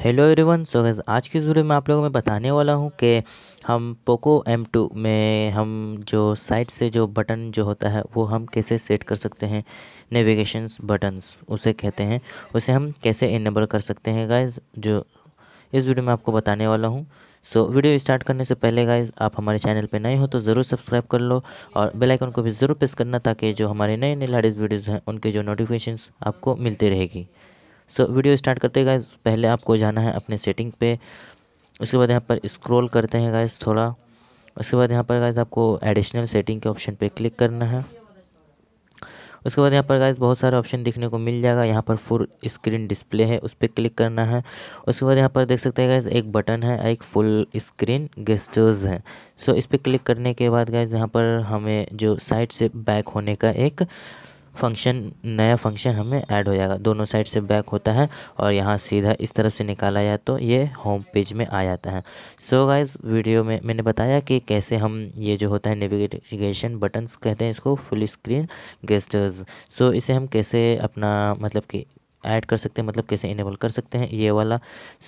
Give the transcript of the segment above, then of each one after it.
hello everyone so gas आज की video में आप लोगों में बताने वाला हूँ कि हम पोको M2 में हम जो साइट से जो बटन जो होता है वो हम कैसे सेट कर सकते हैं नेविगेशन बटन्स उसे कहते हैं उसे हम कैसे इनेबल कर सकते हैं गाइस जो इस वीडियो में आपको बताने वाला हूँ सो वीडियो स्टार्ट करने से पहले गाइज आप हमारे चैनल पर नए हो तो ज़रूर सब्सक्राइब कर लो और बेल आइकन को भी ज़रूर प्रेस करना ताकि जो हमारे नए नए लाडेज वीडियोज़ हैं उनके जो नोटिफिकेशन आपको मिलती रहेगी सो so, वीडियो स्टार्ट करते हैं गाइस पहले आपको जाना है अपने सेटिंग पे उसके बाद यहाँ पर स्क्रॉल करते हैं गाइस थोड़ा उसके बाद यहाँ पर गाइस आपको एडिशनल सेटिंग के ऑप्शन पे क्लिक करना है उसके बाद यहाँ पर गाइस बहुत सारे ऑप्शन देखने को मिल जाएगा यहाँ पर फुल स्क्रीन डिस्प्ले है उस पर क्लिक करना है उसके बाद यहाँ पर देख सकते हैं गाइस एक बटन है एक फुल स्क्रीन गेस्टर्स है सो so, इस पर क्लिक करने के बाद गाइस यहाँ पर हमें जो साइड से बैक होने का एक फंक्शन नया फंक्शन हमें ऐड हो जाएगा दोनों साइड से बैक होता है और यहाँ सीधा इस तरफ से निकाला जाए तो ये होम पेज में आ जाता है सो so गाइज वीडियो में मैंने बताया कि कैसे हम ये जो होता है नेविगेशन बटन्स कहते हैं इसको full screen gestures so so इसे हम कैसे अपना मतलब कि ऐड कर सकते हैं मतलब कैसे इनेबल कर सकते हैं ये वाला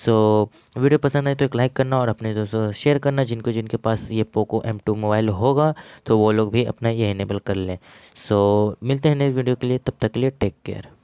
सो so, वीडियो पसंद आए तो एक लाइक करना और अपने दोस्तों शेयर करना जिनको जिनके पास ये पोको एम टू मोबाइल होगा तो वो लोग भी अपना ये इनेबल कर लें सो so, मिलते हैं नेक्स्ट वीडियो के लिए तब तक के लिए टेक केयर